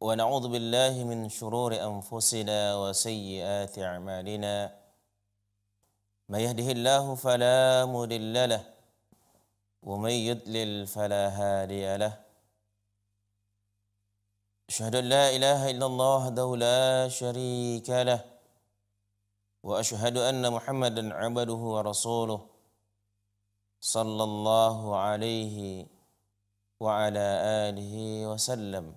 ونعوذ بالله من شرور أنفسنا وسيئات أعمالنا ما يهده الله فلا مضل له ومن يضلل فلا هادي له أشهد أن لا إله إلا الله وحده لا شريك له وأشهد أن محمدا عبده ورسوله صلى الله عليه وعلى آله وسلم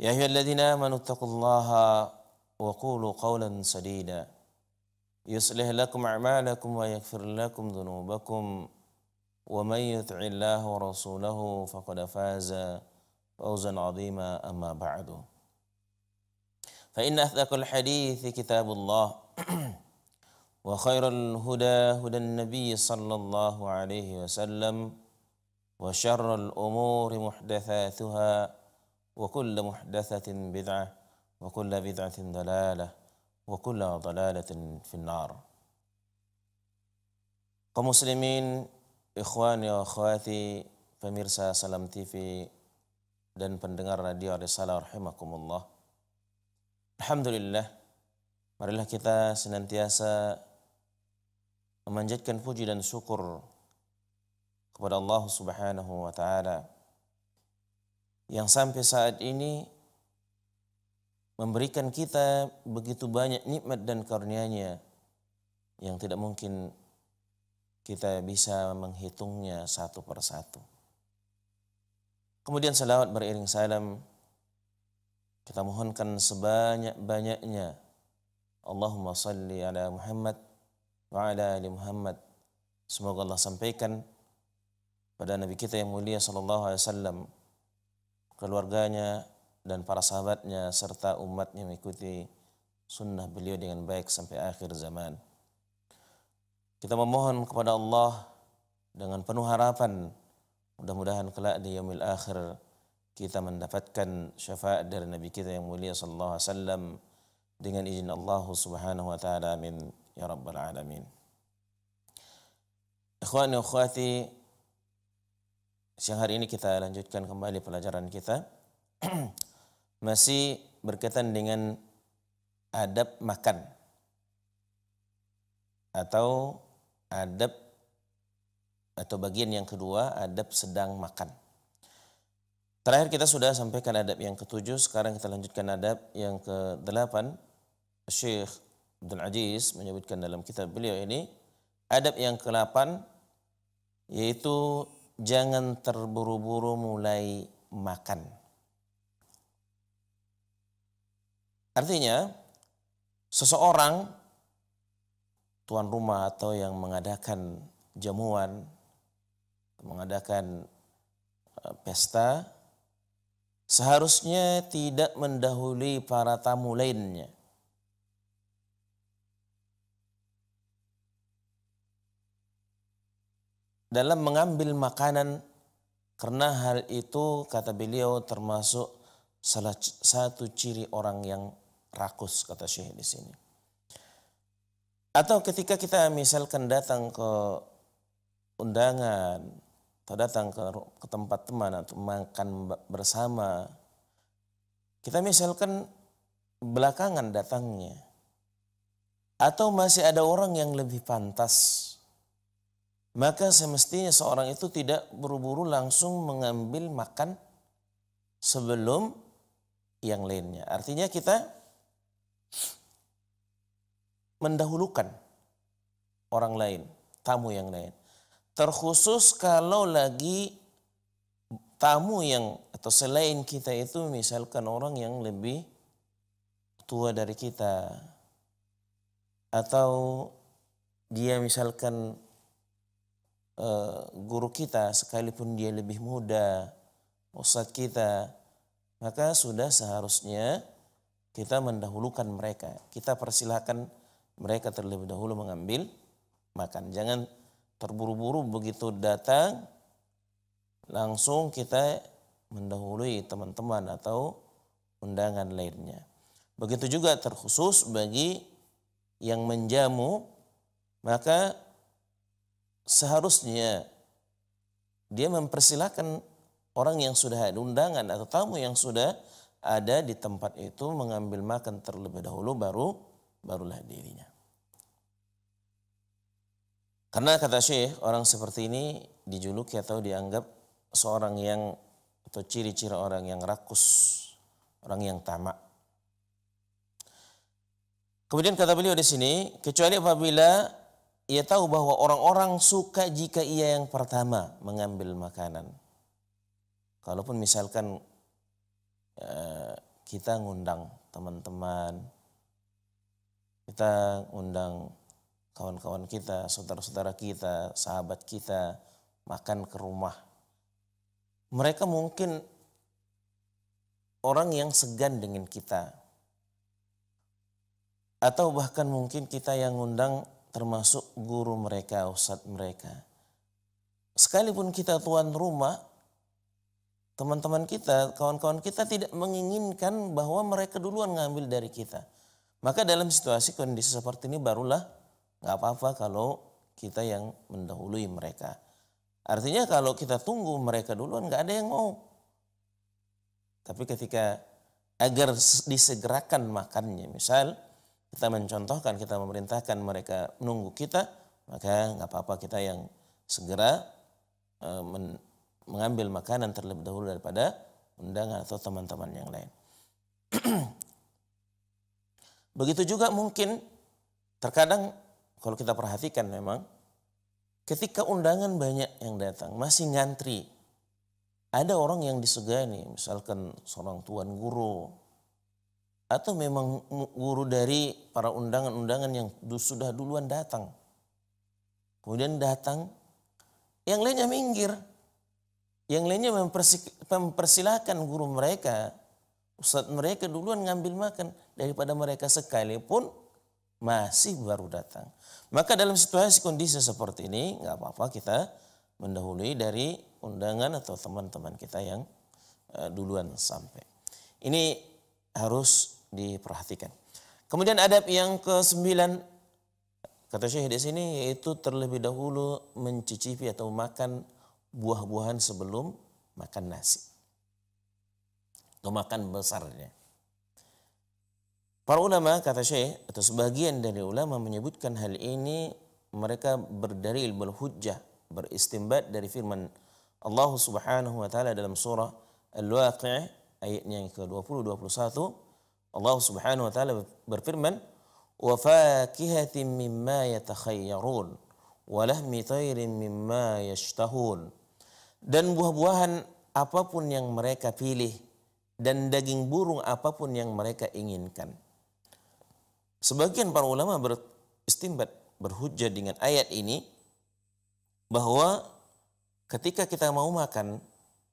يا أيها الذين آمنوا اتقوا الله وقولوا قولا سديدا يصلح لكم أعمالكم ويغفر لكم ذنوبكم ومن يطع الله ورسوله فقد فاز فوزا عظيما أما بعد فإن أصدق الحديث كتاب الله وخير الهدى هدى النبي صلى الله عليه وسلم وشر الأمور محدثاتها وكل محدثة بدعة وكل بدعة ضلالة وكل ضلالة في النار Kemuslimin, ikhwani wa akhwati, pemirsa Salam TV dan pendengar radio Risalah rahimakumullah. Alhamdulillah, marilah kita senantiasa memanjatkan puji dan syukur kepada Allah Subhanahu wa taala yang sampai saat ini memberikan kita begitu banyak nikmat dan karunia-Nya yang tidak mungkin kita bisa menghitungnya satu per satu. Kemudian salawat beriring salam kita mohonkan sebanyak-banyaknya. Allahumma salli ala Muhammad wa ala ali Muhammad. Semoga Allah sampaikan pada Nabi kita yang mulia sallallahu alaihi wasallam keluarganya dan para sahabatnya serta umatnya mengikuti sunnah beliau dengan baik sampai akhir zaman. Kita memohon kepada Allah dengan penuh harapan mudah-mudahan kelak di yaumil akhir kita mendapatkan syafaat dari Nabi kita yang mulia sallallahu alaihi wasallam dengan izin Allah Subhanahu wa taala amin ya rabbal alamin. Ikhwani wa akhwati Siang hari ini kita lanjutkan kembali pelajaran kita. Masih berkaitan dengan adab makan. Atau adab atau bagian yang kedua, adab sedang makan. Terakhir kita sudah sampaikan adab yang ketujuh, sekarang kita lanjutkan adab yang ke delapan. Syekh Abdul Aziz menyebutkan dalam kitab beliau ini, adab yang ke delapan yaitu jangan terburu-buru mulai makan. Artinya, seseorang tuan rumah atau yang mengadakan jamuan, mengadakan e, pesta, seharusnya tidak mendahului para tamu lainnya. dalam mengambil makanan karena hal itu kata beliau termasuk salah satu ciri orang yang rakus kata Syekh di sini. Atau ketika kita misalkan datang ke undangan atau datang ke, tempat teman atau makan bersama, kita misalkan belakangan datangnya atau masih ada orang yang lebih pantas maka semestinya seorang itu tidak buru-buru langsung mengambil makan sebelum yang lainnya. Artinya kita mendahulukan orang lain, tamu yang lain. Terkhusus kalau lagi tamu yang atau selain kita itu misalkan orang yang lebih tua dari kita atau dia misalkan Eh, guru kita sekalipun dia lebih muda, ustadz kita, maka sudah seharusnya kita mendahulukan mereka. Kita persilahkan mereka terlebih dahulu mengambil makan. Jangan terburu-buru begitu datang langsung kita mendahului teman-teman atau undangan lainnya. Begitu juga terkhusus bagi yang menjamu, maka seharusnya dia mempersilahkan orang yang sudah ada undangan atau tamu yang sudah ada di tempat itu mengambil makan terlebih dahulu baru barulah dirinya. Karena kata Syekh, orang seperti ini dijuluki atau dianggap seorang yang atau ciri-ciri orang yang rakus, orang yang tamak. Kemudian kata beliau di sini, kecuali apabila ia tahu bahwa orang-orang suka jika ia yang pertama mengambil makanan. Kalaupun misalkan eh, kita ngundang teman-teman, kita ngundang kawan-kawan kita, saudara-saudara kita, sahabat kita, makan ke rumah. Mereka mungkin orang yang segan dengan kita. Atau bahkan mungkin kita yang ngundang termasuk guru mereka, ustadz mereka. Sekalipun kita tuan rumah, teman-teman kita, kawan-kawan kita tidak menginginkan bahwa mereka duluan ngambil dari kita. Maka dalam situasi kondisi seperti ini barulah nggak apa-apa kalau kita yang mendahului mereka. Artinya kalau kita tunggu mereka duluan nggak ada yang mau. Tapi ketika agar disegerakan makannya, misal kita mencontohkan, kita memerintahkan mereka menunggu kita, maka nggak apa-apa kita yang segera e, men, mengambil makanan terlebih dahulu daripada undangan atau teman-teman yang lain. Begitu juga mungkin terkadang kalau kita perhatikan memang ketika undangan banyak yang datang masih ngantri. Ada orang yang disegani, misalkan seorang tuan guru atau memang guru dari para undangan-undangan yang sudah duluan datang. Kemudian datang, yang lainnya minggir. Yang lainnya mempersilahkan guru mereka, ustadz mereka duluan ngambil makan. Daripada mereka sekalipun masih baru datang. Maka dalam situasi kondisi seperti ini, nggak apa-apa kita mendahului dari undangan atau teman-teman kita yang eh, duluan sampai. Ini harus diperhatikan. Kemudian adab yang ke kesembilan kata Syekh di sini yaitu terlebih dahulu mencicipi atau makan buah-buahan sebelum makan nasi. Atau makan besarnya. Para ulama kata Syekh atau sebagian dari ulama menyebutkan hal ini mereka berdalil berhujjah beristimbat dari firman Allah Subhanahu wa taala dalam surah Al-Waqi'ah ayatnya yang ke-20 21 Allah Subhanahu wa taala berfirman, "Wa fakihatin mimma yatakhayyarun wa lahmi tayrin Dan buah-buahan apapun yang mereka pilih dan daging burung apapun yang mereka inginkan. Sebagian para ulama beristimbat berhujjah dengan ayat ini bahwa ketika kita mau makan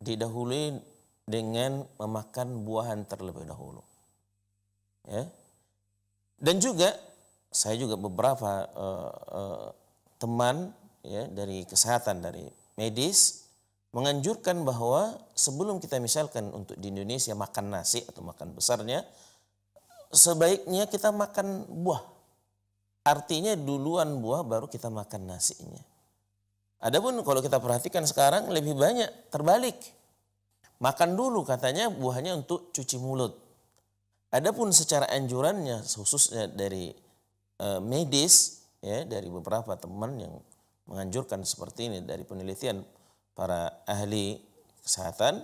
didahului dengan memakan buahan terlebih dahulu. Ya. Dan juga saya juga beberapa uh, uh, teman ya dari kesehatan dari medis menganjurkan bahwa sebelum kita misalkan untuk di Indonesia makan nasi atau makan besarnya sebaiknya kita makan buah. Artinya duluan buah baru kita makan nasinya. Adapun kalau kita perhatikan sekarang lebih banyak terbalik. Makan dulu katanya buahnya untuk cuci mulut. Adapun secara anjurannya khususnya dari uh, medis ya dari beberapa teman yang menganjurkan seperti ini dari penelitian para ahli kesehatan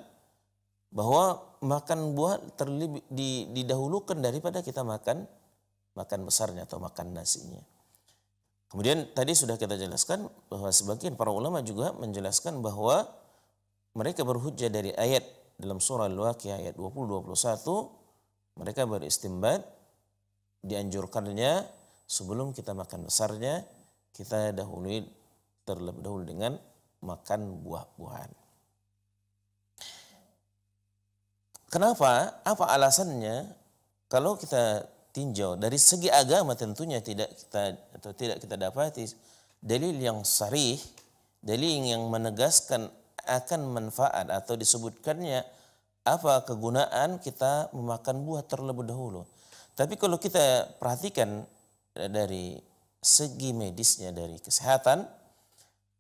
bahwa makan buah terlebih didahulukan daripada kita makan makan besarnya atau makan nasinya. Kemudian tadi sudah kita jelaskan bahwa sebagian para ulama juga menjelaskan bahwa mereka berhujjah dari ayat dalam surah Al-Waqiah ayat 20 21 mereka beristimbat dianjurkannya sebelum kita makan besarnya kita dahului terlebih dahulu dengan makan buah-buahan. Kenapa? Apa alasannya? Kalau kita tinjau dari segi agama tentunya tidak kita atau tidak kita dapati dalil yang sarih, dalil yang menegaskan akan manfaat atau disebutkannya apa kegunaan kita memakan buah terlebih dahulu. Tapi kalau kita perhatikan eh, dari segi medisnya dari kesehatan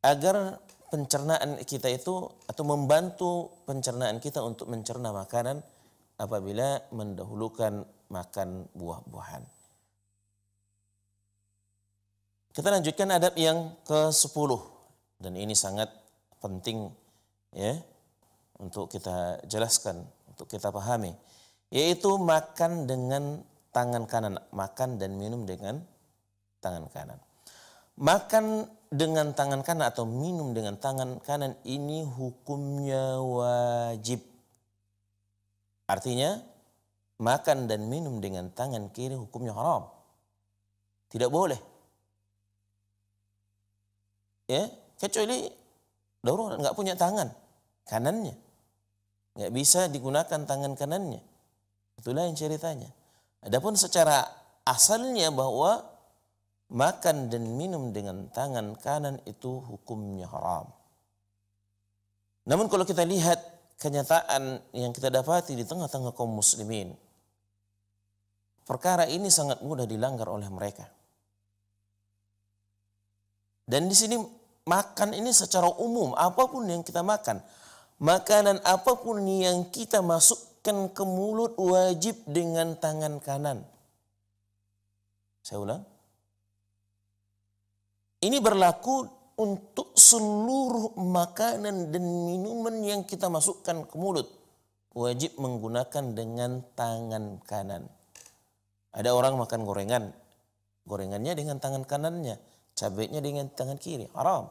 agar pencernaan kita itu atau membantu pencernaan kita untuk mencerna makanan apabila mendahulukan makan buah-buahan. Kita lanjutkan adab yang ke-10 dan ini sangat penting ya untuk kita jelaskan, untuk kita pahami, yaitu makan dengan tangan kanan, makan dan minum dengan tangan kanan. Makan dengan tangan kanan atau minum dengan tangan kanan ini hukumnya wajib. Artinya makan dan minum dengan tangan kiri hukumnya haram. Tidak boleh. Ya, kecuali darurat nggak punya tangan kanannya nggak bisa digunakan tangan kanannya. Itulah yang ceritanya. Adapun secara asalnya bahwa makan dan minum dengan tangan kanan itu hukumnya haram. Namun kalau kita lihat kenyataan yang kita dapati di tengah-tengah kaum muslimin, perkara ini sangat mudah dilanggar oleh mereka. Dan di sini makan ini secara umum, apapun yang kita makan, makanan apapun yang kita masukkan ke mulut wajib dengan tangan kanan. Saya ulang. Ini berlaku untuk seluruh makanan dan minuman yang kita masukkan ke mulut. Wajib menggunakan dengan tangan kanan. Ada orang makan gorengan. Gorengannya dengan tangan kanannya. Cabainya dengan tangan kiri. Haram.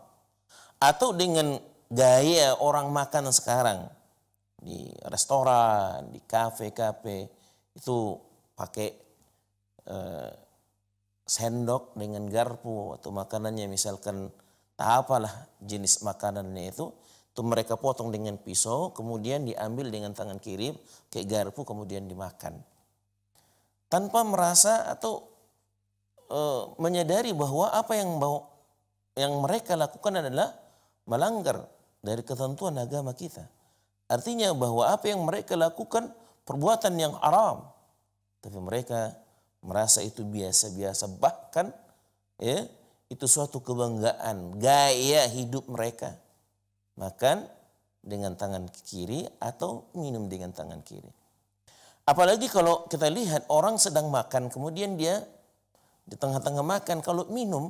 Atau dengan gaya orang makan sekarang di restoran, di kafe-kafe itu pakai eh, sendok dengan garpu atau makanannya misalkan tak apalah jenis makanannya itu itu mereka potong dengan pisau kemudian diambil dengan tangan kiri kayak garpu kemudian dimakan tanpa merasa atau e, menyadari bahwa apa yang bahwa, yang mereka lakukan adalah melanggar dari ketentuan agama kita. Artinya bahwa apa yang mereka lakukan perbuatan yang haram. Tapi mereka merasa itu biasa-biasa bahkan ya itu suatu kebanggaan gaya hidup mereka. Makan dengan tangan kiri atau minum dengan tangan kiri. Apalagi kalau kita lihat orang sedang makan kemudian dia di tengah-tengah makan kalau minum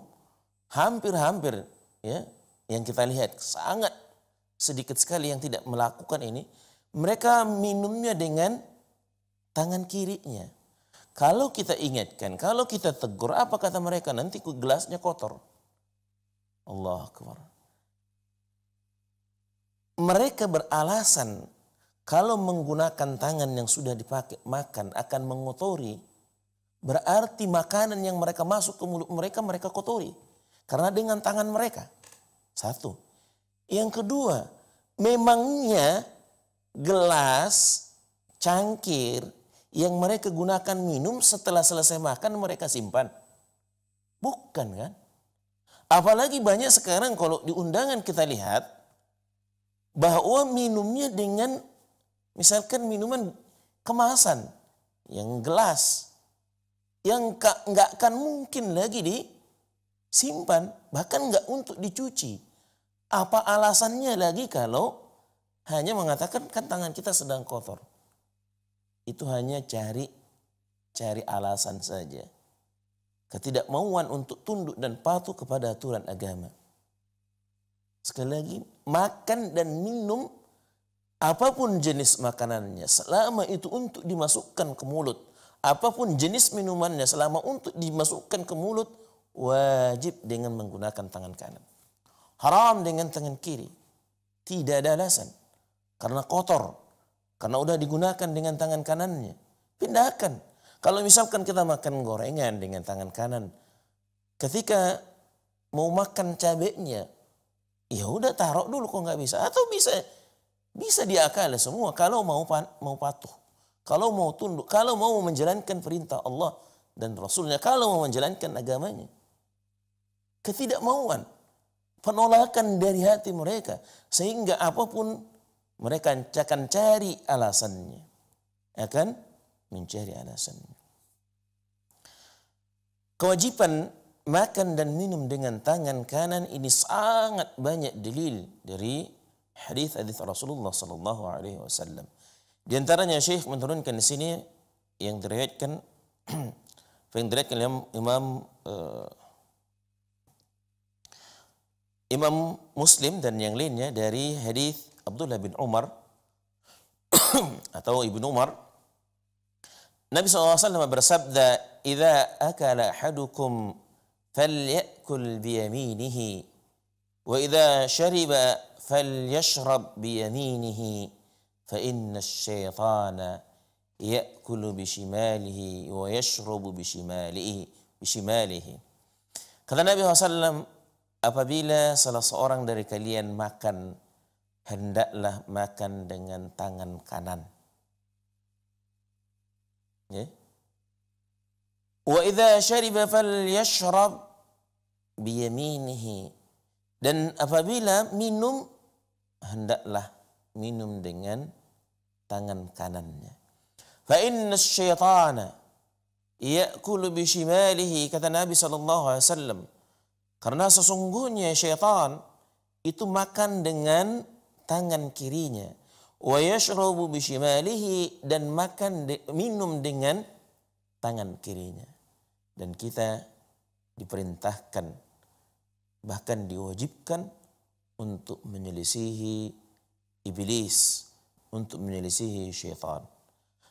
hampir-hampir ya yang kita lihat sangat sedikit sekali yang tidak melakukan ini, mereka minumnya dengan tangan kirinya. Kalau kita ingatkan, kalau kita tegur, apa kata mereka? Nanti gelasnya kotor. Allah Akbar. Mereka beralasan kalau menggunakan tangan yang sudah dipakai makan akan mengotori. Berarti makanan yang mereka masuk ke mulut mereka, mereka kotori. Karena dengan tangan mereka. Satu. Yang kedua, memangnya gelas, cangkir yang mereka gunakan minum setelah selesai makan mereka simpan. Bukan kan? Apalagi banyak sekarang kalau di undangan kita lihat bahwa minumnya dengan misalkan minuman kemasan yang gelas yang nggak akan mungkin lagi disimpan bahkan nggak untuk dicuci apa alasannya lagi kalau hanya mengatakan kan tangan kita sedang kotor. Itu hanya cari cari alasan saja. Ketidakmauan untuk tunduk dan patuh kepada aturan agama. Sekali lagi, makan dan minum apapun jenis makanannya selama itu untuk dimasukkan ke mulut, apapun jenis minumannya selama untuk dimasukkan ke mulut wajib dengan menggunakan tangan kanan haram dengan tangan kiri. Tidak ada alasan. Karena kotor. Karena udah digunakan dengan tangan kanannya. Pindahkan. Kalau misalkan kita makan gorengan dengan tangan kanan. Ketika mau makan cabenya. Ya udah taruh dulu kok nggak bisa. Atau bisa bisa diakali semua kalau mau mau patuh. Kalau mau tunduk, kalau mau menjalankan perintah Allah dan Rasulnya, kalau mau menjalankan agamanya. Ketidakmauan penolakan dari hati mereka sehingga apapun mereka akan cari alasannya akan ya mencari alasannya kewajiban makan dan minum dengan tangan kanan ini sangat banyak dalil dari hadis hadis Rasulullah sallallahu alaihi wasallam di antaranya Syekh menurunkan di sini yang diriwayatkan yang diriwayatkan Imam uh, Imam Muslim dan yang lainnya dari hadis Abdullah bin Umar atau Ibnu Umar Nabi SAW bersabda "Idza akala hadukum falyakul biyaminihi wa idza shariba falyashrab biyaminihi fa inna asyaitana ya'kulu bishimalihi wa yashrabu bishimalihi bishimalihi." Kata Nabi SAW Apabila salah seorang dari kalian makan, hendaklah makan dengan tangan kanan. Ya. Wa idza syariba falyashrab biyaminihi. Dan apabila minum hendaklah minum dengan tangan kanannya. Fa inna syaitana ya'kulu bi shimalihi kata Nabi sallallahu alaihi wasallam karena sesungguhnya syaitan itu makan dengan tangan kirinya. Wa yashrabu bishimalihi dan makan minum dengan tangan kirinya. Dan kita diperintahkan bahkan diwajibkan untuk menyelisihi iblis, untuk menyelisihi syaitan.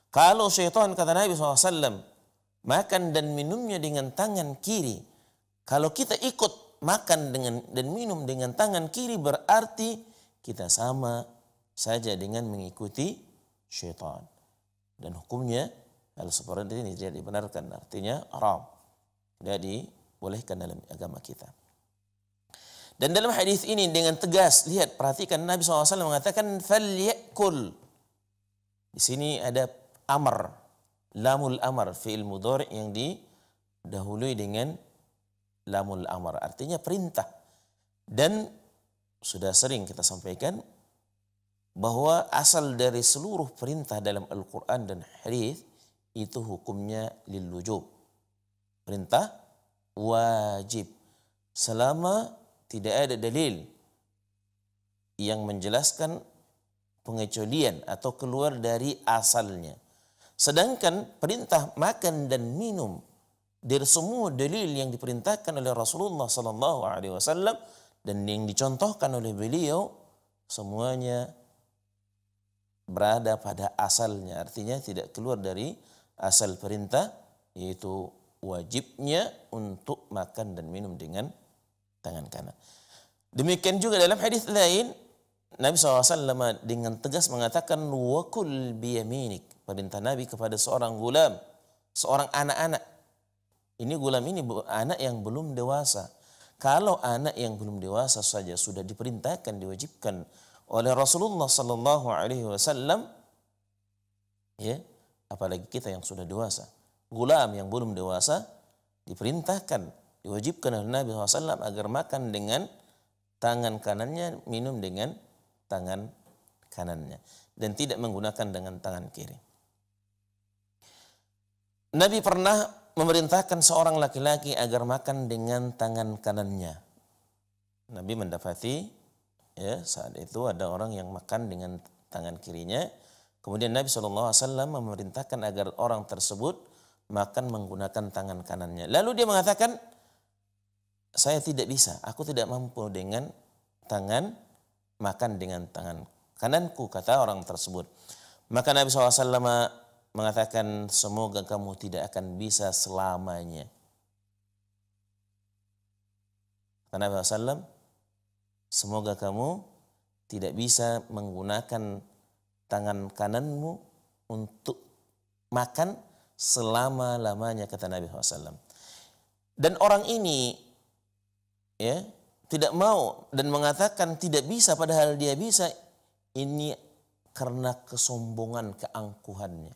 Kalau syaitan kata Nabi SAW makan dan minumnya dengan tangan kiri, kalau kita ikut makan dengan dan minum dengan tangan kiri berarti kita sama saja dengan mengikuti syaitan. Dan hukumnya hal seperti ini tidak dibenarkan artinya haram. Tidak dibolehkan dalam agama kita. Dan dalam hadis ini dengan tegas lihat perhatikan Nabi SAW mengatakan falyakul. Di sini ada amar, lamul amar fi'il mudhari' yang didahului dengan lamul amar artinya perintah. Dan sudah sering kita sampaikan bahwa asal dari seluruh perintah dalam Al-Qur'an dan hadis itu hukumnya lil wujub. Perintah wajib selama tidak ada dalil yang menjelaskan pengecualian atau keluar dari asalnya. Sedangkan perintah makan dan minum dari semua dalil yang diperintahkan oleh Rasulullah Sallallahu Alaihi Wasallam dan yang dicontohkan oleh beliau semuanya berada pada asalnya artinya tidak keluar dari asal perintah yaitu wajibnya untuk makan dan minum dengan tangan kanan. Demikian juga dalam hadis lain Nabi SAW dengan tegas mengatakan wakul biyaminik perintah Nabi kepada seorang gulam, seorang anak-anak ini gulam ini anak yang belum dewasa. Kalau anak yang belum dewasa saja sudah diperintahkan, diwajibkan oleh Rasulullah Sallallahu Alaihi Wasallam, ya, apalagi kita yang sudah dewasa. Gulam yang belum dewasa diperintahkan, diwajibkan oleh Nabi Wasallam agar makan dengan tangan kanannya, minum dengan tangan kanannya, dan tidak menggunakan dengan tangan kiri. Nabi pernah memerintahkan seorang laki-laki agar makan dengan tangan kanannya. Nabi mendapati ya saat itu ada orang yang makan dengan tangan kirinya. Kemudian Nabi SAW memerintahkan agar orang tersebut makan menggunakan tangan kanannya. Lalu dia mengatakan, saya tidak bisa, aku tidak mampu dengan tangan, makan dengan tangan kananku, kata orang tersebut. Maka Nabi SAW mengatakan semoga kamu tidak akan bisa selamanya. Karena Nabi SAW, semoga kamu tidak bisa menggunakan tangan kananmu untuk makan selama-lamanya kata Nabi SAW. Dan orang ini ya tidak mau dan mengatakan tidak bisa padahal dia bisa ini karena kesombongan keangkuhannya.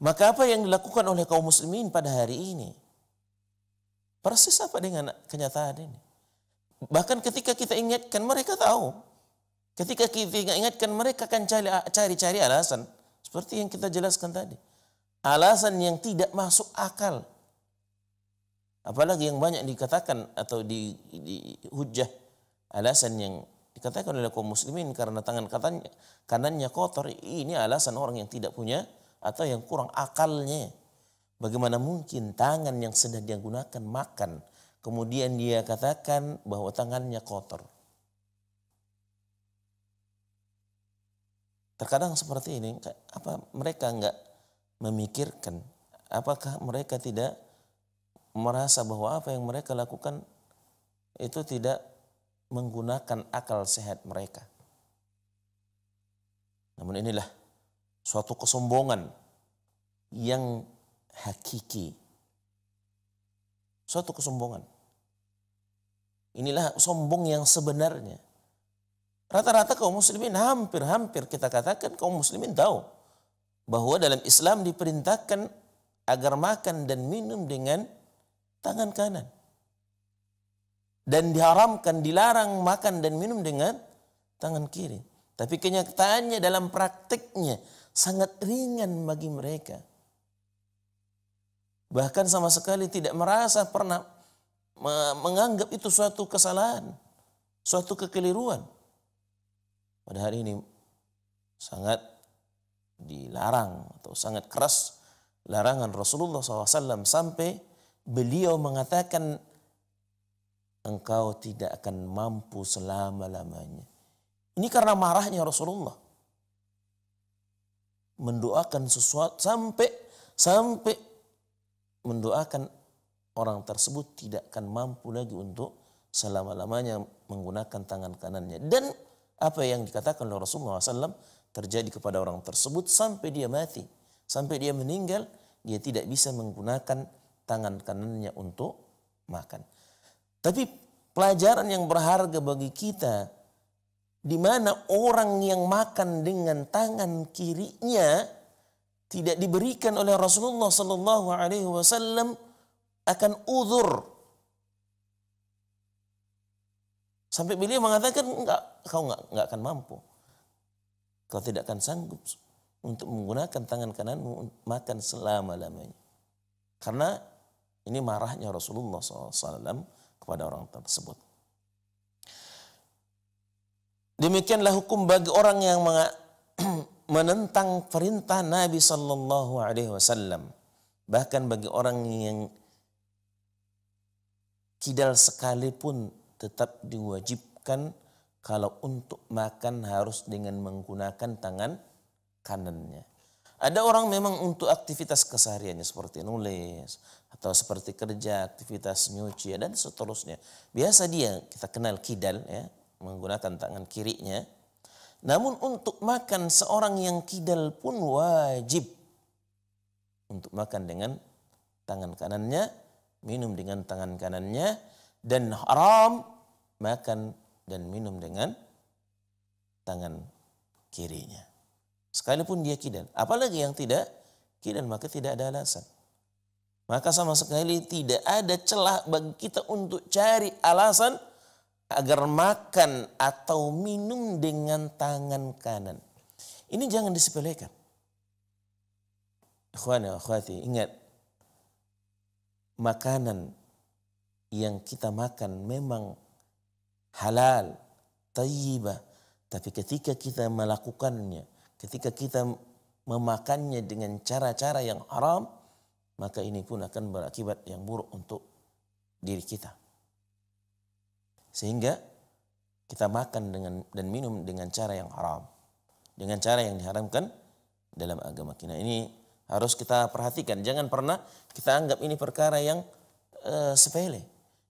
Maka apa yang dilakukan oleh kaum muslimin pada hari ini? Persis apa dengan kenyataan ini? Bahkan ketika kita ingatkan mereka tahu. Ketika kita ingatkan mereka akan cari-cari alasan. Seperti yang kita jelaskan tadi. Alasan yang tidak masuk akal. Apalagi yang banyak dikatakan atau di, di hujah alasan yang dikatakan oleh kaum muslimin karena tangan katanya kanannya kotor ini alasan orang yang tidak punya atau yang kurang akalnya. Bagaimana mungkin tangan yang sedang dia gunakan makan, kemudian dia katakan bahwa tangannya kotor. Terkadang seperti ini, apa mereka nggak memikirkan? Apakah mereka tidak merasa bahwa apa yang mereka lakukan itu tidak menggunakan akal sehat mereka? Namun inilah suatu kesombongan yang hakiki. Suatu kesombongan. Inilah sombong yang sebenarnya. Rata-rata kaum muslimin hampir-hampir kita katakan kaum muslimin tahu bahwa dalam Islam diperintahkan agar makan dan minum dengan tangan kanan. Dan diharamkan, dilarang makan dan minum dengan tangan kiri. Tapi kenyataannya dalam praktiknya sangat ringan bagi mereka. Bahkan sama sekali tidak merasa pernah menganggap itu suatu kesalahan, suatu kekeliruan. pada hari ini sangat dilarang atau sangat keras larangan Rasulullah SAW sampai beliau mengatakan engkau tidak akan mampu selama-lamanya. Ini karena marahnya Rasulullah mendoakan sesuatu sampai sampai mendoakan orang tersebut tidak akan mampu lagi untuk selama-lamanya menggunakan tangan kanannya. Dan apa yang dikatakan oleh Rasulullah SAW terjadi kepada orang tersebut sampai dia mati. Sampai dia meninggal, dia tidak bisa menggunakan tangan kanannya untuk makan. Tapi pelajaran yang berharga bagi kita di mana orang yang makan dengan tangan kirinya tidak diberikan oleh Rasulullah Sallallahu Alaihi Wasallam akan uzur. Sampai beliau mengatakan enggak, kau enggak, enggak akan mampu. Kau tidak akan sanggup untuk menggunakan tangan kananmu makan selama-lamanya. Karena ini marahnya Rasulullah SAW kepada orang tersebut. Demikianlah hukum bagi orang yang menentang perintah Nabi Sallallahu Alaihi Wasallam. Bahkan bagi orang yang kidal sekalipun tetap diwajibkan kalau untuk makan harus dengan menggunakan tangan kanannya. Ada orang memang untuk aktivitas kesehariannya seperti nulis atau seperti kerja, aktivitas nyuci dan seterusnya. Biasa dia kita kenal kidal ya, menggunakan tangan kirinya. Namun untuk makan seorang yang kidal pun wajib untuk makan dengan tangan kanannya, minum dengan tangan kanannya dan haram makan dan minum dengan tangan kirinya. Sekalipun dia kidal, apalagi yang tidak kidal maka tidak ada alasan. Maka sama sekali tidak ada celah bagi kita untuk cari alasan agar makan atau minum dengan tangan kanan. Ini jangan disepelekan. Akhwana ya akhwati, ingat makanan yang kita makan memang halal, tayyibah. Tapi ketika kita melakukannya, ketika kita memakannya dengan cara-cara yang haram, maka ini pun akan berakibat yang buruk untuk diri kita. Sehingga kita makan dengan dan minum dengan cara yang haram. Dengan cara yang diharamkan dalam agama kita. Ini harus kita perhatikan. Jangan pernah kita anggap ini perkara yang uh, sepele.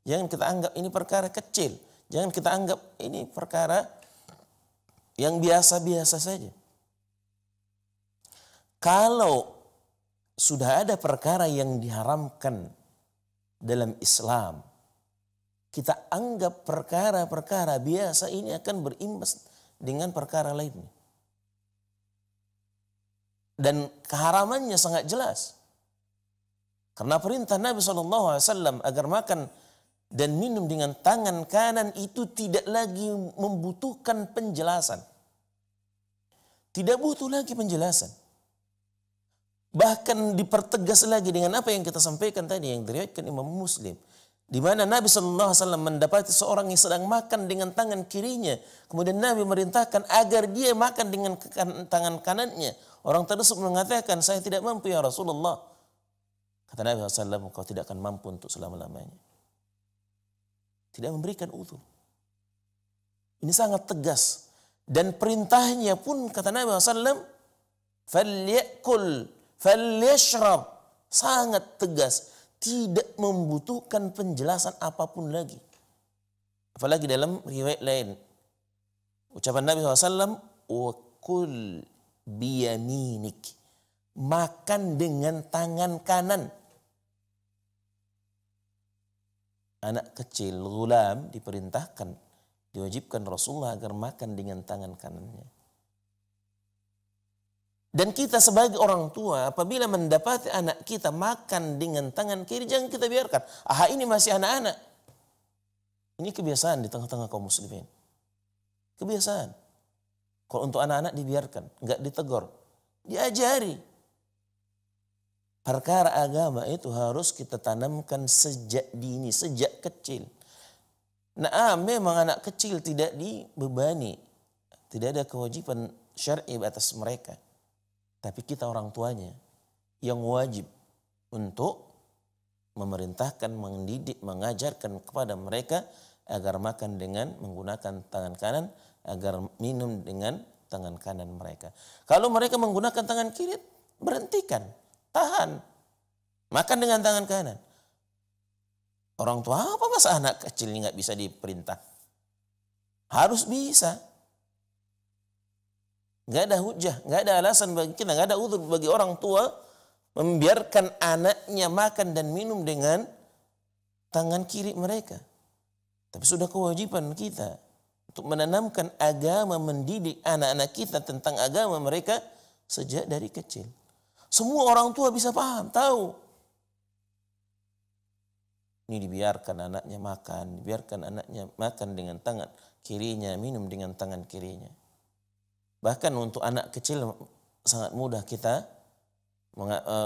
Jangan kita anggap ini perkara kecil. Jangan kita anggap ini perkara yang biasa-biasa saja. Kalau sudah ada perkara yang diharamkan dalam Islam, kita anggap perkara-perkara biasa ini akan berimbas dengan perkara lainnya. Dan keharamannya sangat jelas. Karena perintah Nabi SAW agar makan dan minum dengan tangan kanan itu tidak lagi membutuhkan penjelasan. Tidak butuh lagi penjelasan. Bahkan dipertegas lagi dengan apa yang kita sampaikan tadi yang diriwayatkan Imam Muslim di mana Nabi Shallallahu Alaihi Wasallam mendapati seorang yang sedang makan dengan tangan kirinya, kemudian Nabi merintahkan agar dia makan dengan kan- tangan kanannya. Orang tersebut mengatakan, saya tidak mampu ya Rasulullah. Kata Nabi SAW, kau tidak akan mampu untuk selama-lamanya. Tidak memberikan utuh. Ini sangat tegas. Dan perintahnya pun kata Nabi SAW, فَلْيَأْكُلْ فَلْيَشْرَبْ Sangat tegas tidak membutuhkan penjelasan apapun lagi. Apalagi dalam riwayat lain. Ucapan Nabi SAW, Wakul biyaminik. Makan dengan tangan kanan. Anak kecil, gulam, diperintahkan, diwajibkan Rasulullah agar makan dengan tangan kanannya. Dan kita sebagai orang tua apabila mendapati anak kita makan dengan tangan kiri jangan kita biarkan. Aha ini masih anak-anak. Ini kebiasaan di tengah-tengah kaum muslimin. Kebiasaan. Kalau untuk anak-anak dibiarkan, nggak ditegur. Diajari. Perkara agama itu harus kita tanamkan sejak dini, sejak kecil. Nah memang anak kecil tidak dibebani. Tidak ada kewajiban syar'i atas mereka. Tapi kita orang tuanya yang wajib untuk memerintahkan, mendidik, mengajarkan kepada mereka agar makan dengan menggunakan tangan kanan, agar minum dengan tangan kanan mereka. Kalau mereka menggunakan tangan kiri, berhentikan, tahan. Makan dengan tangan kanan. Orang tua apa masa anak kecil ini nggak bisa diperintah? Harus bisa. Nggak ada hujah, nggak ada alasan bagi kita, nggak ada udur bagi orang tua membiarkan anaknya makan dan minum dengan tangan kiri mereka. Tapi sudah kewajiban kita untuk menanamkan agama, mendidik anak-anak kita tentang agama mereka sejak dari kecil. Semua orang tua bisa paham, tahu. Ini dibiarkan anaknya makan, dibiarkan anaknya makan dengan tangan kirinya, minum dengan tangan kirinya. Bahkan untuk anak kecil sangat mudah kita e,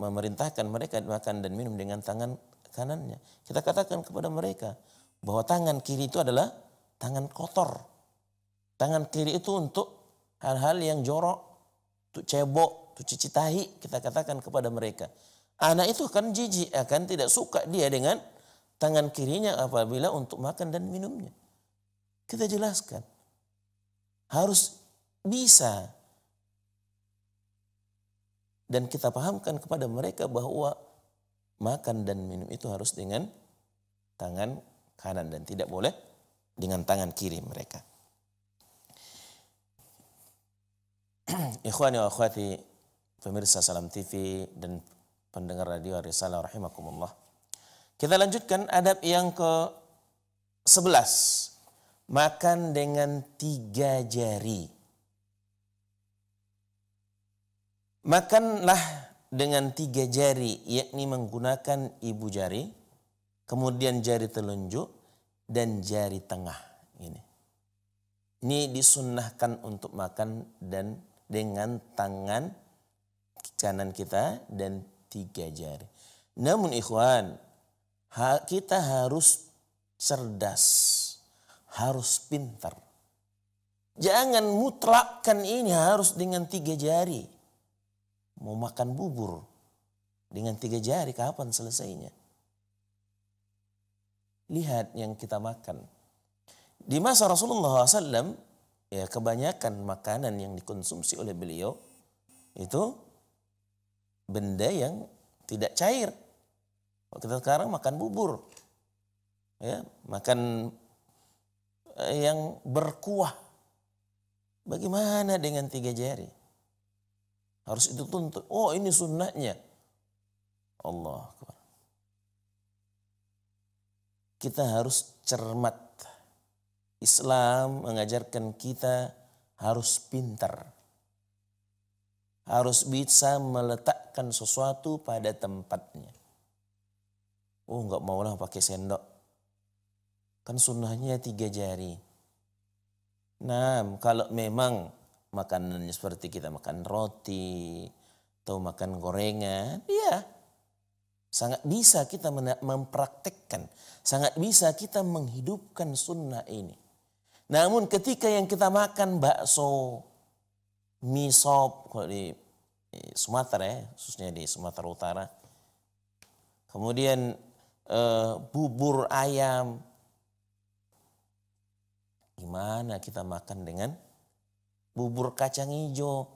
memerintahkan mereka makan dan minum dengan tangan kanannya. Kita katakan kepada mereka bahwa tangan kiri itu adalah tangan kotor. Tangan kiri itu untuk hal-hal yang jorok, untuk cebok, untuk cici tahi kita katakan kepada mereka. Anak itu akan jijik, akan tidak suka dia dengan tangan kirinya apabila untuk makan dan minumnya. Kita jelaskan. Harus bisa. Dan kita pahamkan kepada mereka bahwa makan dan minum itu harus dengan tangan kanan dan tidak boleh dengan tangan kiri mereka. Ikhwani wa akhwati pemirsa Salam TV dan pendengar radio Risalah rahimakumullah. Kita lanjutkan adab yang ke 11. Makan dengan tiga jari. Makanlah dengan tiga jari, yakni menggunakan ibu jari, kemudian jari telunjuk, dan jari tengah. Ini, ini disunnahkan untuk makan dan dengan tangan kanan kita dan tiga jari. Namun ikhwan, kita harus cerdas, harus pintar. Jangan mutlakkan ini harus dengan tiga jari. Mau makan bubur dengan tiga jari kapan selesainya? Lihat yang kita makan. Di masa Rasulullah SAW, ya kebanyakan makanan yang dikonsumsi oleh beliau itu benda yang tidak cair. Kalau kita sekarang makan bubur, ya makan eh, yang berkuah. Bagaimana dengan tiga jari? Harus itu tuntut. Oh ini sunnahnya. Allah Kita harus cermat. Islam mengajarkan kita harus pintar. Harus bisa meletakkan sesuatu pada tempatnya. Oh nggak lah pakai sendok. Kan sunnahnya tiga jari. Nah kalau memang makanannya seperti kita makan roti atau makan gorengan, ya sangat bisa kita mempraktekkan, sangat bisa kita menghidupkan sunnah ini. Namun ketika yang kita makan bakso, mie sop kalau di Sumatera ya, khususnya di Sumatera Utara, kemudian eh, bubur ayam, gimana kita makan dengan bubur kacang hijau.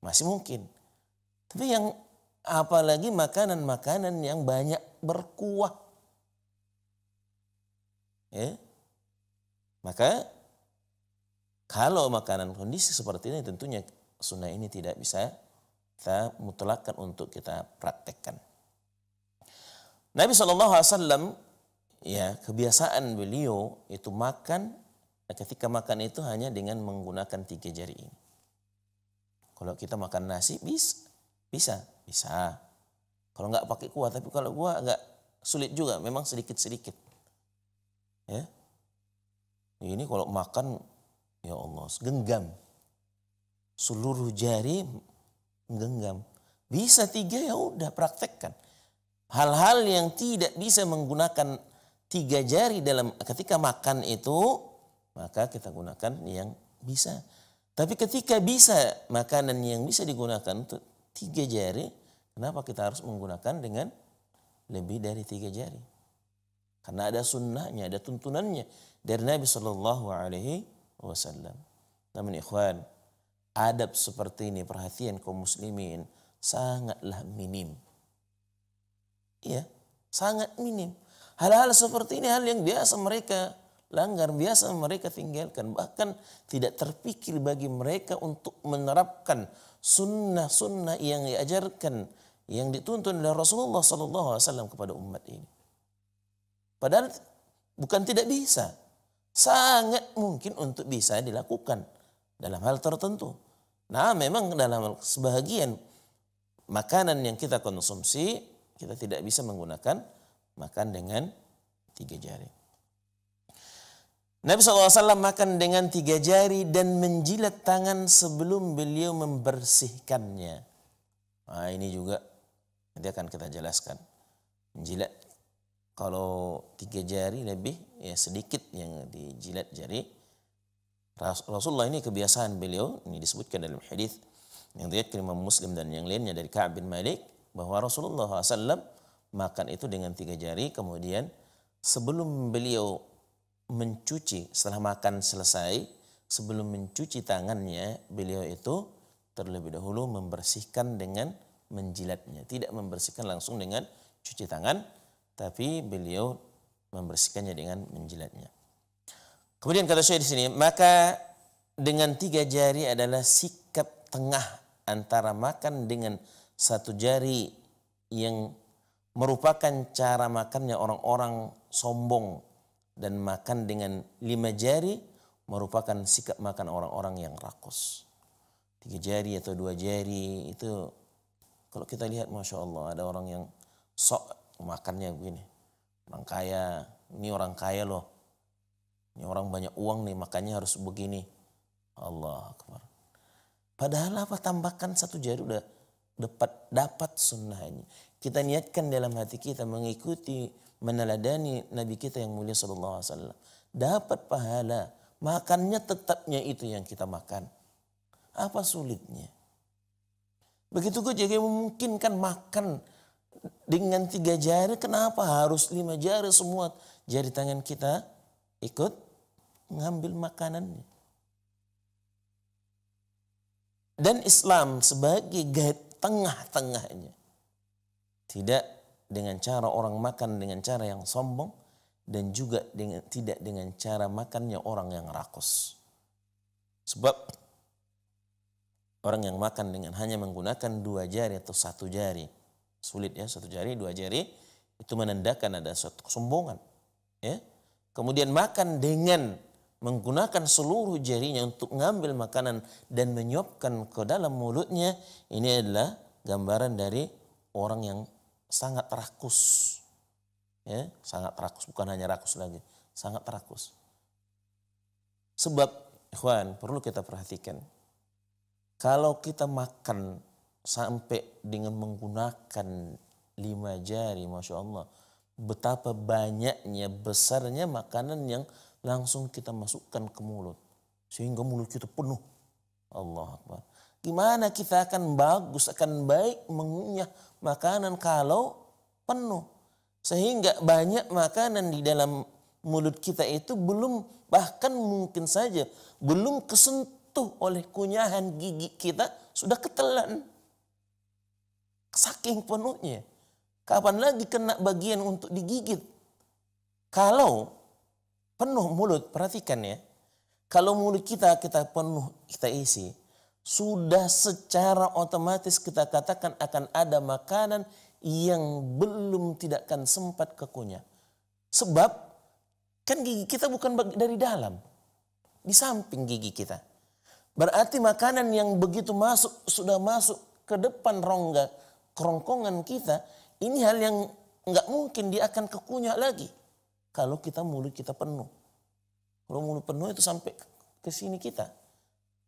Masih mungkin. Tapi yang apalagi makanan-makanan yang banyak berkuah. Ya. Maka kalau makanan kondisi seperti ini tentunya sunnah ini tidak bisa kita mutlakkan untuk kita praktekkan. Nabi SAW ya kebiasaan beliau itu makan Nah, ketika makan itu hanya dengan menggunakan tiga jari ini. Kalau kita makan nasi bisa bisa, bisa. Kalau nggak pakai kuah, tapi kalau gua agak sulit juga, memang sedikit-sedikit. Ya. Ini kalau makan, ya Allah, genggam. Seluruh jari genggam. Bisa tiga ya udah praktekkan. Hal-hal yang tidak bisa menggunakan tiga jari dalam ketika makan itu maka kita gunakan yang bisa. Tapi ketika bisa makanan yang bisa digunakan untuk tiga jari, kenapa kita harus menggunakan dengan lebih dari tiga jari? Karena ada sunnahnya, ada tuntunannya dari Nabi Shallallahu Alaihi Wasallam. Namun ikhwan, adab seperti ini perhatian kaum muslimin sangatlah minim. Iya, sangat minim. Hal-hal seperti ini hal yang biasa mereka langgar biasa mereka tinggalkan. Bahkan tidak terpikir bagi mereka untuk menerapkan sunnah-sunnah yang diajarkan yang dituntun oleh Rasulullah Sallallahu Alaihi Wasallam kepada umat ini. Padahal bukan tidak bisa, sangat mungkin untuk bisa dilakukan dalam hal tertentu. Nah, memang dalam sebagian makanan yang kita konsumsi, kita tidak bisa menggunakan makan dengan tiga jari. Nabi SAW makan dengan tiga jari dan menjilat tangan sebelum beliau membersihkannya. Nah, ini juga nanti akan kita jelaskan. Menjilat kalau tiga jari lebih ya sedikit yang dijilat jari. Rasulullah ini kebiasaan beliau ini disebutkan dalam hadis yang diriwayatkan Imam Muslim dan yang lainnya dari Ka'ab bin Malik bahwa Rasulullah SAW makan itu dengan tiga jari kemudian sebelum beliau mencuci setelah makan selesai, sebelum mencuci tangannya, beliau itu terlebih dahulu membersihkan dengan menjilatnya. Tidak membersihkan langsung dengan cuci tangan, tapi beliau membersihkannya dengan menjilatnya. Kemudian kata saya di sini, maka dengan tiga jari adalah sikap tengah antara makan dengan satu jari yang merupakan cara makannya orang-orang sombong dan makan dengan lima jari merupakan sikap makan orang-orang yang rakus. Tiga jari atau dua jari itu kalau kita lihat Masya Allah ada orang yang sok makannya begini. Orang kaya, ini orang kaya loh. Ini orang banyak uang nih makannya harus begini. Allah Akbar. Padahal apa tambahkan satu jari udah dapat dapat sunnahnya. Kita niatkan dalam hati kita mengikuti meneladani Nabi kita yang mulia Sallallahu Alaihi Wasallam. Dapat pahala, makannya tetapnya itu yang kita makan. Apa sulitnya? Begitu gue jadi memungkinkan makan dengan tiga jari, kenapa harus lima jari semua jari tangan kita ikut mengambil makanannya. Dan Islam sebagai tengah-tengahnya. Tidak dengan cara orang makan dengan cara yang sombong dan juga dengan tidak dengan cara makannya orang yang rakus. Sebab orang yang makan dengan hanya menggunakan dua jari atau satu jari sulit ya satu jari dua jari itu menandakan ada suatu kesombongan ya kemudian makan dengan menggunakan seluruh jarinya untuk mengambil makanan dan menyuapkan ke dalam mulutnya ini adalah gambaran dari orang yang sangat rakus. Ya, sangat rakus, bukan hanya rakus lagi, sangat rakus. Sebab, ikhwan, perlu kita perhatikan. Kalau kita makan sampai dengan menggunakan lima jari, Masya Allah, betapa banyaknya, besarnya makanan yang langsung kita masukkan ke mulut. Sehingga mulut kita penuh. Allah Akbar. Gimana kita akan bagus, akan baik mengunyah makanan kalau penuh. Sehingga banyak makanan di dalam mulut kita itu belum bahkan mungkin saja belum kesentuh oleh kunyahan gigi kita sudah ketelan. Saking penuhnya. Kapan lagi kena bagian untuk digigit? Kalau penuh mulut, perhatikan ya. Kalau mulut kita kita penuh, kita isi sudah secara otomatis kita katakan akan ada makanan yang belum tidak akan sempat kekunya. Sebab kan gigi kita bukan dari dalam, di samping gigi kita. Berarti makanan yang begitu masuk sudah masuk ke depan rongga kerongkongan kita, ini hal yang nggak mungkin dia akan kekunya lagi kalau kita mulut kita penuh. Kalau mulut penuh itu sampai ke sini kita.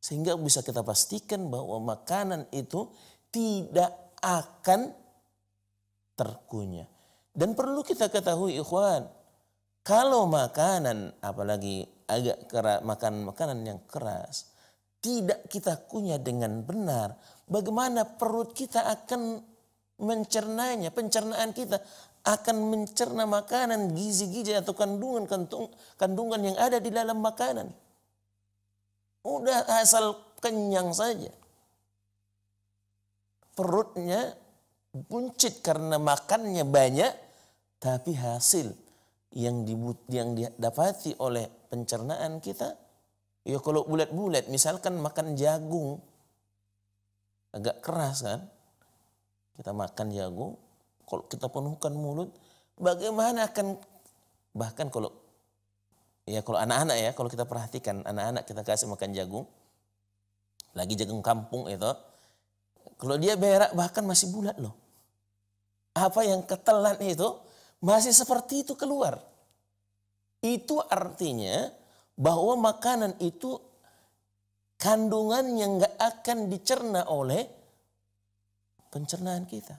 Sehingga bisa kita pastikan bahwa makanan itu tidak akan terkunyah. Dan perlu kita ketahui ikhwan, kalau makanan apalagi agak keras, makan makanan yang keras, tidak kita kunyah dengan benar, bagaimana perut kita akan mencernanya, pencernaan kita akan mencerna makanan, gizi-gizi atau kandungan kandungan yang ada di dalam makanan. Udah asal kenyang saja. Perutnya buncit karena makannya banyak, tapi hasil yang dibut yang didapati oleh pencernaan kita, ya kalau bulat-bulat, misalkan makan jagung, agak keras kan, kita makan jagung, kalau kita penuhkan mulut, bagaimana akan bahkan kalau ya kalau anak-anak ya kalau kita perhatikan anak-anak kita kasih makan jagung lagi jagung kampung itu kalau dia berak bahkan masih bulat loh apa yang ketelan itu masih seperti itu keluar itu artinya bahwa makanan itu kandungan yang nggak akan dicerna oleh pencernaan kita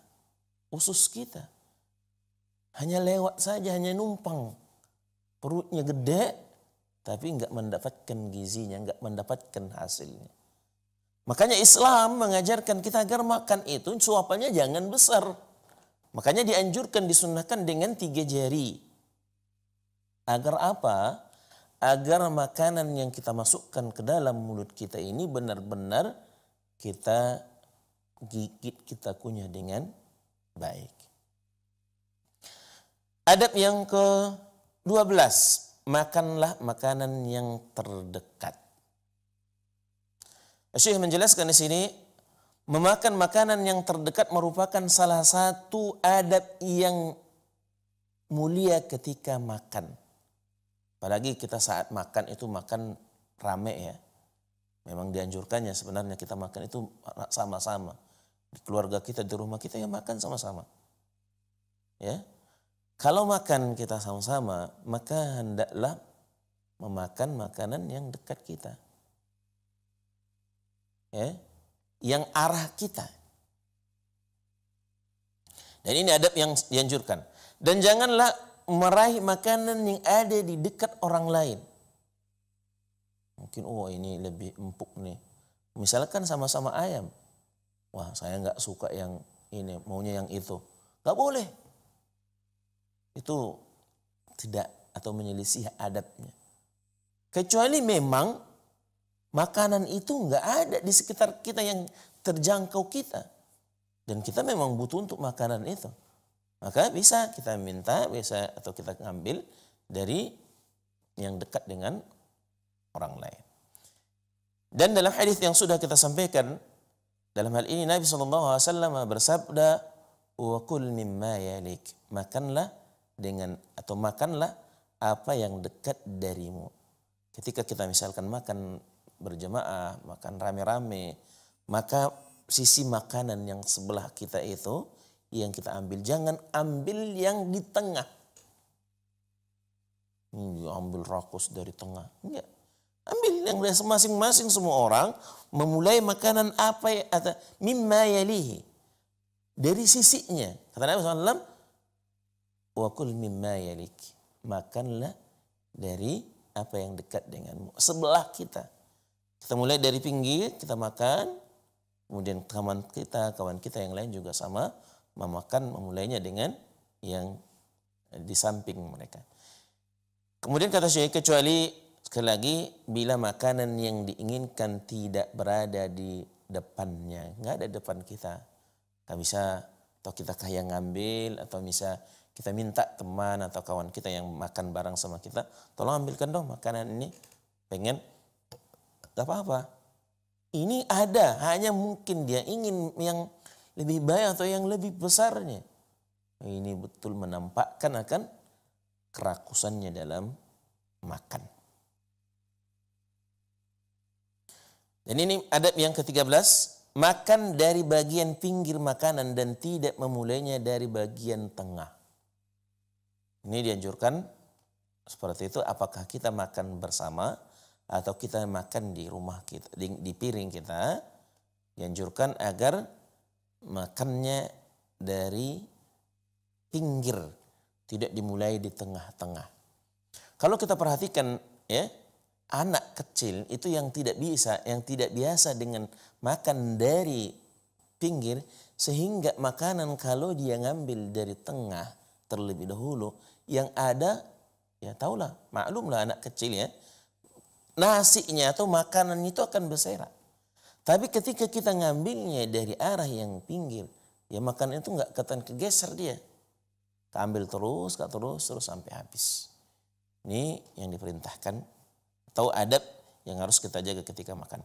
usus kita hanya lewat saja hanya numpang perutnya gede tapi nggak mendapatkan gizinya, nggak mendapatkan hasilnya. Makanya Islam mengajarkan kita agar makan itu suapannya jangan besar. Makanya dianjurkan disunahkan dengan tiga jari. Agar apa? Agar makanan yang kita masukkan ke dalam mulut kita ini benar-benar kita gigit, kita kunyah dengan baik. Adab yang ke 12. Makanlah makanan yang terdekat. Syekh menjelaskan di sini memakan makanan yang terdekat merupakan salah satu adab yang mulia ketika makan. Apalagi kita saat makan itu makan rame ya. Memang dianjurkannya sebenarnya kita makan itu sama-sama. Di keluarga kita, di rumah kita ya makan sama-sama. Ya, kalau makan kita sama-sama, maka hendaklah memakan makanan yang dekat kita. Ya, yang arah kita. Dan ini adab yang dianjurkan. Dan janganlah meraih makanan yang ada di dekat orang lain. Mungkin oh ini lebih empuk nih. Misalkan sama-sama ayam. Wah saya nggak suka yang ini, maunya yang itu. Gak boleh, itu tidak atau menyelisih adabnya. Kecuali memang makanan itu nggak ada di sekitar kita yang terjangkau kita. Dan kita memang butuh untuk makanan itu. Maka bisa kita minta, bisa atau kita ngambil dari yang dekat dengan orang lain. Dan dalam hadis yang sudah kita sampaikan, dalam hal ini Nabi SAW bersabda, "Wa kul mimma yalik." Makanlah dengan atau makanlah apa yang dekat darimu. Ketika kita misalkan makan berjamaah, makan rame-rame, maka sisi makanan yang sebelah kita itu yang kita ambil. Jangan ambil yang di tengah. Hmm, ambil rakus dari tengah. Enggak. Ambil yang dari masing-masing semua orang memulai makanan apa ya, atau mimma yalihi. Dari sisinya. Kata Nabi SAW, wa kul mimma yalik. Makanlah dari apa yang dekat denganmu. Sebelah kita. Kita mulai dari pinggir, kita makan. Kemudian kawan kita, kawan kita yang lain juga sama memakan memulainya dengan yang di samping mereka. Kemudian kata saya kecuali sekali lagi bila makanan yang diinginkan tidak berada di depannya, nggak ada depan kita. Kita bisa atau kita kaya ngambil atau bisa kita minta teman atau kawan kita yang makan barang sama kita, tolong ambilkan dong makanan ini. Pengen, gak apa-apa. Ini ada, hanya mungkin dia ingin yang lebih baik atau yang lebih besarnya. Ini betul menampakkan akan kerakusannya dalam makan. Dan ini adab yang ke-13, makan dari bagian pinggir makanan dan tidak memulainya dari bagian tengah. Ini dianjurkan seperti itu apakah kita makan bersama atau kita makan di rumah kita di, di piring kita dianjurkan agar makannya dari pinggir tidak dimulai di tengah-tengah. Kalau kita perhatikan ya anak kecil itu yang tidak bisa yang tidak biasa dengan makan dari pinggir sehingga makanan kalau dia ngambil dari tengah terlebih dahulu. Yang ada, ya tahulah, maklumlah anak kecil ya. Nasinya atau makanannya itu akan berserak. Tapi ketika kita ngambilnya dari arah yang pinggir, ya makanan itu nggak ketan kegeser dia. ambil terus, kak terus, terus sampai habis. Ini yang diperintahkan atau adab yang harus kita jaga ketika makan.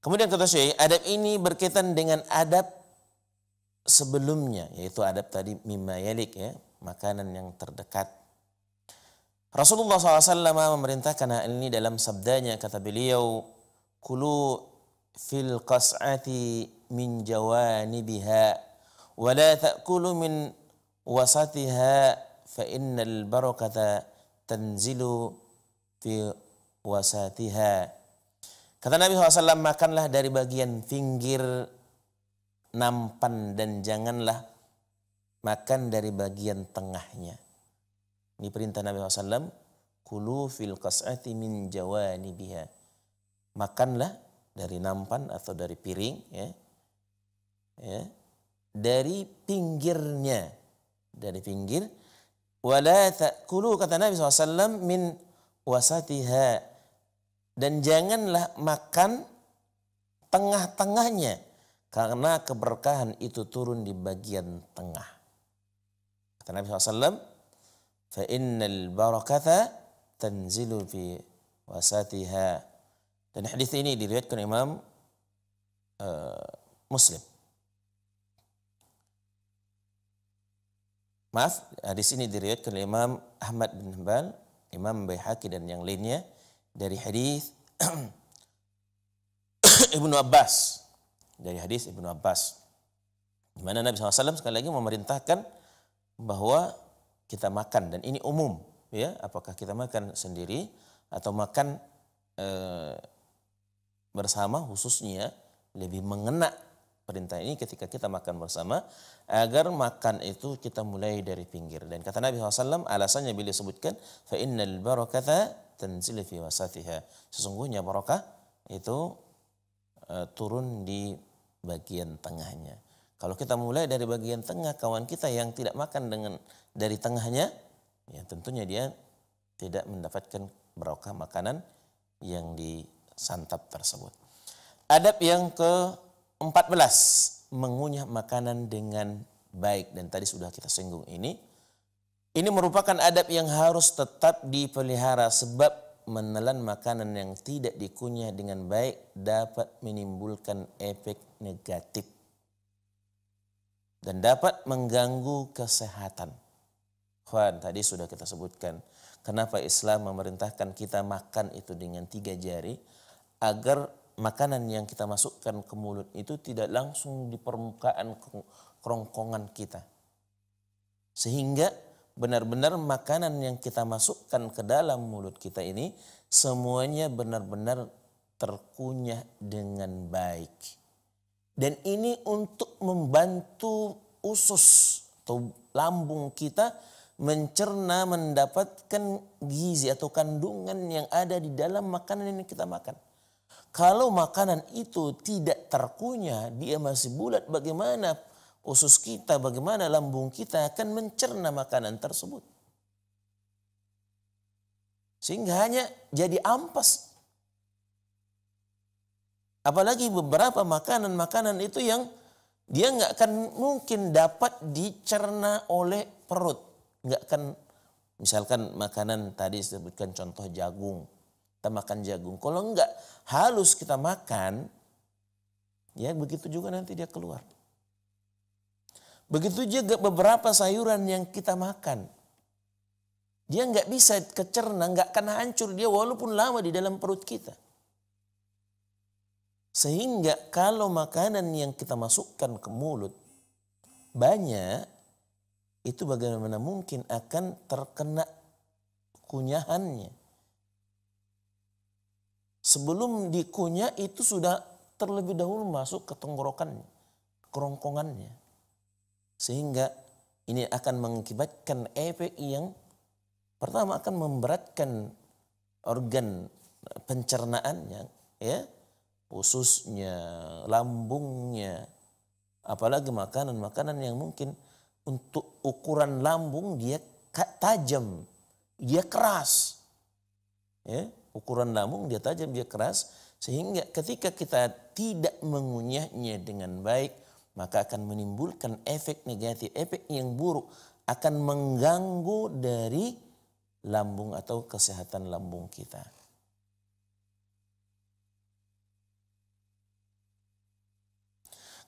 Kemudian kata Syekh, adab ini berkaitan dengan adab sebelumnya yaitu adab tadi mimma yalik ya makanan yang terdekat Rasulullah SAW memerintahkan hal ini dalam sabdanya kata beliau kulu fil qas'ati min jawanibiha wa la ta'kulu min wasatiha fa innal barakata tanzilu fi wasatiha kata Nabi SAW makanlah dari bagian pinggir nampan dan janganlah makan dari bagian tengahnya. Ini perintah Nabi SAW. Kulu fil qas'ati min biha. Makanlah dari nampan atau dari piring ya. ya dari pinggirnya dari pinggir wala ta'kulu kata Nabi SAW min wasatiha dan janganlah makan tengah-tengahnya karena keberkahan itu turun di bagian tengah. Kata Nabi SAW, فَإِنَّ الْبَرَكَةَ تَنْزِلُ فِي وَسَاتِهَا Dan hadis ini diriwayatkan Imam uh, Muslim. Maaf, hadis ini diriwayatkan oleh Imam Ahmad bin Hanbal, Imam Baihaqi dan yang lainnya dari hadis Ibnu Abbas dari hadis Ibnu Abbas. Di mana Nabi SAW sekali lagi memerintahkan bahwa kita makan dan ini umum ya apakah kita makan sendiri atau makan e, bersama khususnya lebih mengena perintah ini ketika kita makan bersama agar makan itu kita mulai dari pinggir dan kata Nabi SAW alasannya bila sebutkan fa innal barakata tanzil fi wasatiha sesungguhnya barakah itu e, turun di bagian tengahnya. Kalau kita mulai dari bagian tengah kawan kita yang tidak makan dengan dari tengahnya, ya tentunya dia tidak mendapatkan barokah makanan yang disantap tersebut. Adab yang ke-14, mengunyah makanan dengan baik dan tadi sudah kita singgung ini. Ini merupakan adab yang harus tetap dipelihara sebab menelan makanan yang tidak dikunyah dengan baik dapat menimbulkan efek negatif dan dapat mengganggu kesehatan. Khan tadi sudah kita sebutkan kenapa Islam memerintahkan kita makan itu dengan tiga jari agar makanan yang kita masukkan ke mulut itu tidak langsung di permukaan kerongkongan kita. Sehingga benar-benar makanan yang kita masukkan ke dalam mulut kita ini semuanya benar-benar terkunyah dengan baik. Dan ini untuk membantu usus atau lambung kita mencerna mendapatkan gizi atau kandungan yang ada di dalam makanan yang kita makan. Kalau makanan itu tidak terkunyah, dia masih bulat bagaimana usus kita, bagaimana lambung kita akan mencerna makanan tersebut. Sehingga hanya jadi ampas. Apalagi beberapa makanan-makanan itu yang dia nggak akan mungkin dapat dicerna oleh perut. Nggak akan, misalkan makanan tadi disebutkan contoh jagung. Kita makan jagung. Kalau nggak halus kita makan, ya begitu juga nanti dia keluar. Begitu juga beberapa sayuran yang kita makan. Dia nggak bisa kecerna, nggak akan hancur dia walaupun lama di dalam perut kita. Sehingga kalau makanan yang kita masukkan ke mulut banyak, itu bagaimana mungkin akan terkena kunyahannya. Sebelum dikunyah itu sudah terlebih dahulu masuk ke tenggorokannya, kerongkongannya. Sehingga ini akan mengakibatkan efek yang pertama akan memberatkan organ pencernaannya, ya, khususnya lambungnya, apalagi makanan-makanan yang mungkin untuk ukuran lambung dia tajam, dia keras. Ya, ukuran lambung dia tajam, dia keras sehingga ketika kita tidak mengunyahnya dengan baik, maka akan menimbulkan efek negatif, efek yang buruk akan mengganggu dari lambung atau kesehatan lambung kita.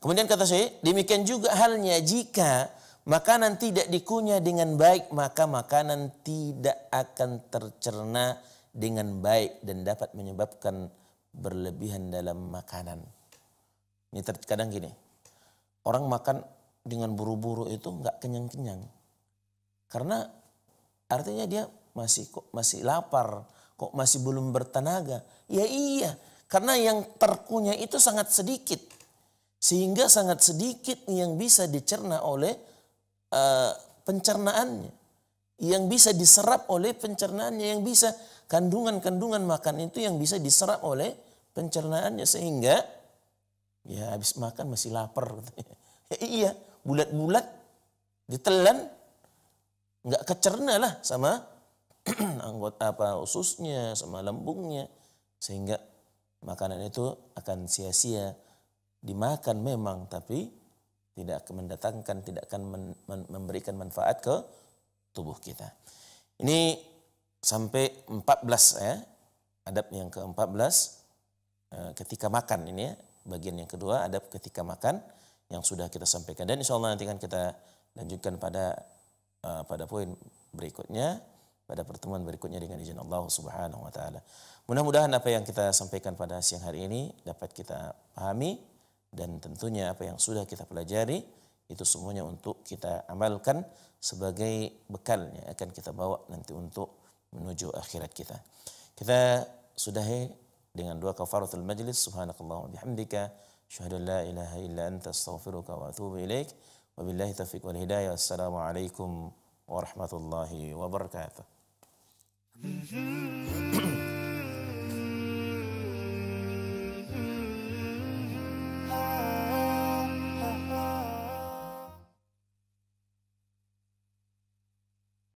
Kemudian kata saya, demikian juga halnya jika makanan tidak dikunyah dengan baik, maka makanan tidak akan tercerna dengan baik dan dapat menyebabkan berlebihan dalam makanan. Ini terkadang gini, Orang makan dengan buru-buru itu nggak kenyang-kenyang. Karena artinya dia masih kok masih lapar, kok masih belum bertenaga. Ya iya, karena yang terkunya itu sangat sedikit. Sehingga sangat sedikit yang bisa dicerna oleh uh, pencernaannya. Yang bisa diserap oleh pencernaannya, yang bisa kandungan-kandungan makan itu yang bisa diserap oleh pencernaannya sehingga Ya habis makan masih lapar Ya, iya, bulat-bulat ditelan nggak kecerna lah sama anggota apa ususnya sama lembungnya sehingga makanan itu akan sia-sia dimakan memang tapi tidak akan mendatangkan tidak akan memberikan manfaat ke tubuh kita. Ini sampai 14 ya. Adab yang ke-14 eh, ketika makan ini ya Bagian yang kedua ada ketika makan yang sudah kita sampaikan. Dan insya Allah nanti akan kita lanjutkan pada uh, pada poin berikutnya pada pertemuan berikutnya dengan izin Allah Subhanahu wa taala. Mudah-mudahan apa yang kita sampaikan pada siang hari ini dapat kita pahami dan tentunya apa yang sudah kita pelajari itu semuanya untuk kita amalkan sebagai bekal yang akan kita bawa nanti untuk menuju akhirat kita. Kita sudah dengan dua kafaratul majlis subhanakallahumma bihamdika syahadu la ilaha illa anta astaghfiruka wa atubu ilaik wabillahi taufiq wal hidayah wassalamualaikum warahmatullahi wabarakatuh